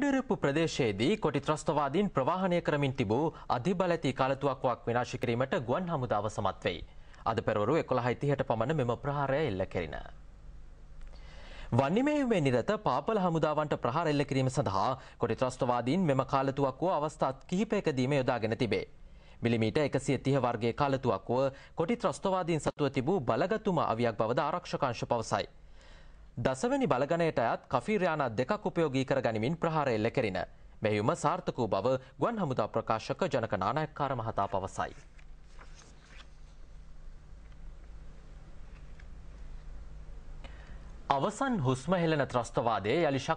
ඩරපු ප්‍රදේශයේදී කොටි ත්‍රස්තවාදීන් ප්‍රවාහණය කරමින් තිබූ අධිබලඇති කලතුවක්වක් විනාශ කිරීමට ගුවන් හමුදාව සමත් වෙයි. අද පෙරවරු එකොළහයි තිහට පමණ මෙම ප්‍රහාරය එල්ල කෙරෙන. වනිමේුවේ නිරත පාපල හමුදාවන්ට ප්‍රහාර එල්ල කිරීම සඳහා කොටි ත්‍රස්තවාදීන් මෙම කාලතුවක්වෝ අවස්ථාත් කිහිපයකදීම යොදාගෙන තිබේ. මිලිමීට එකසිය තිහ වර්ගේ කාලතුවක්ව කොටි ත්‍රස්තවාදීන් සතුව තිබූ බලගතුම අවියක් බවද ආරක්ෂකංශ පවසයි. දසවැනි බලගණයට අයත් කෆීරයානා දෙකක් උපයෝගී කර ගනිමින් ප්‍රහාර එල්ල කෙරින. මෙහිම සාර්ථකූ බව ගුවන් හමුදා ප්‍රකාශක ජනක නානායක්කාර මහතා පවසයි. අවසන් හුස්ම හෙළන ත්‍රස්තවාදය යළි